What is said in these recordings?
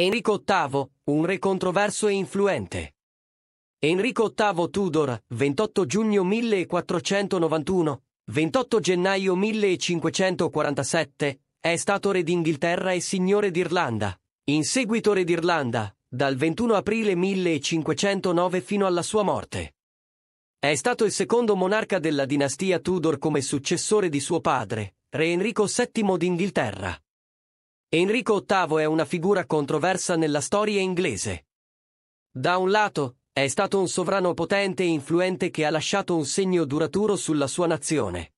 Enrico VIII, un re controverso e influente. Enrico VIII Tudor, 28 giugno 1491, 28 gennaio 1547, è stato re d'Inghilterra e signore d'Irlanda. In seguito re d'Irlanda, dal 21 aprile 1509 fino alla sua morte. È stato il secondo monarca della dinastia Tudor come successore di suo padre, re Enrico VII d'Inghilterra. Enrico VIII è una figura controversa nella storia inglese. Da un lato, è stato un sovrano potente e influente che ha lasciato un segno duraturo sulla sua nazione.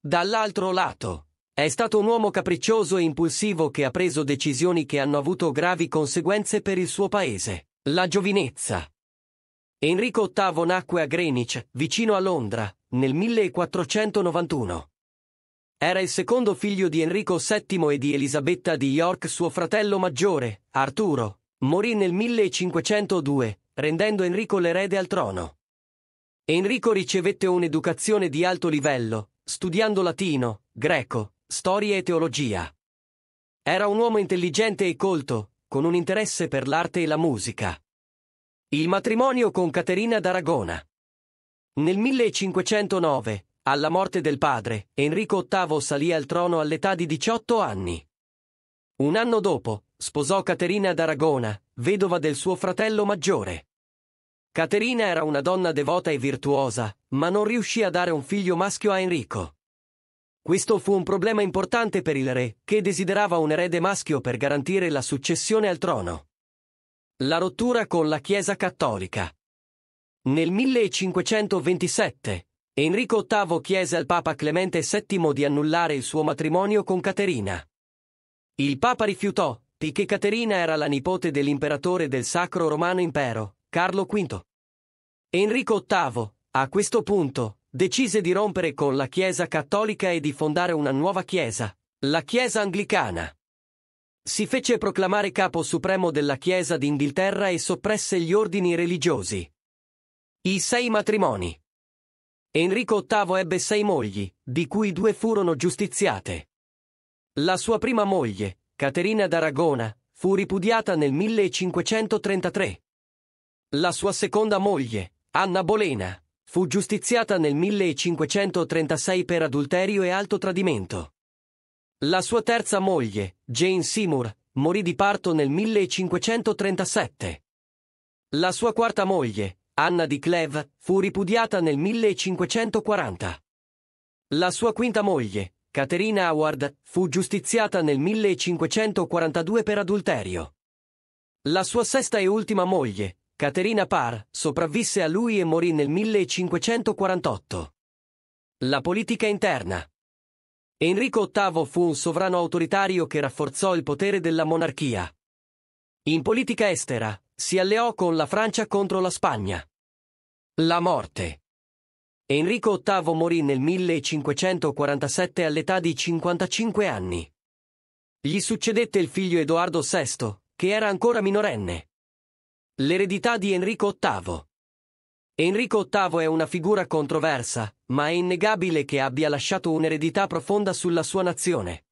Dall'altro lato, è stato un uomo capriccioso e impulsivo che ha preso decisioni che hanno avuto gravi conseguenze per il suo paese, la giovinezza. Enrico VIII nacque a Greenwich, vicino a Londra, nel 1491. Era il secondo figlio di Enrico VII e di Elisabetta di York, suo fratello maggiore, Arturo. Morì nel 1502, rendendo Enrico l'erede al trono. Enrico ricevette un'educazione di alto livello, studiando latino, greco, storia e teologia. Era un uomo intelligente e colto, con un interesse per l'arte e la musica. Il matrimonio con Caterina d'Aragona. Nel 1509, alla morte del padre, Enrico VIII salì al trono all'età di 18 anni. Un anno dopo, sposò Caterina d'Aragona, vedova del suo fratello maggiore. Caterina era una donna devota e virtuosa, ma non riuscì a dare un figlio maschio a Enrico. Questo fu un problema importante per il re, che desiderava un erede maschio per garantire la successione al trono. La rottura con la Chiesa cattolica. Nel 1527, Enrico VIII chiese al Papa Clemente VII di annullare il suo matrimonio con Caterina. Il Papa rifiutò, perché Caterina era la nipote dell'imperatore del Sacro Romano Impero, Carlo V. Enrico VIII, a questo punto, decise di rompere con la Chiesa cattolica e di fondare una nuova Chiesa, la Chiesa anglicana. Si fece proclamare capo supremo della Chiesa d'Inghilterra e soppresse gli ordini religiosi. I sei matrimoni. Enrico VIII ebbe sei mogli, di cui due furono giustiziate. La sua prima moglie, Caterina d'Aragona, fu ripudiata nel 1533. La sua seconda moglie, Anna Bolena, fu giustiziata nel 1536 per adulterio e alto tradimento. La sua terza moglie, Jane Seymour, morì di parto nel 1537. La sua quarta moglie, Anna di Clèves, fu ripudiata nel 1540. La sua quinta moglie, Caterina Howard, fu giustiziata nel 1542 per adulterio. La sua sesta e ultima moglie, Caterina Parr, sopravvisse a lui e morì nel 1548. La politica interna. Enrico VIII fu un sovrano autoritario che rafforzò il potere della monarchia. In politica estera, si alleò con la Francia contro la Spagna. La morte. Enrico VIII morì nel 1547 all'età di 55 anni. Gli succedette il figlio Edoardo VI, che era ancora minorenne. L'eredità di Enrico VIII. Enrico VIII è una figura controversa, ma è innegabile che abbia lasciato un'eredità profonda sulla sua nazione.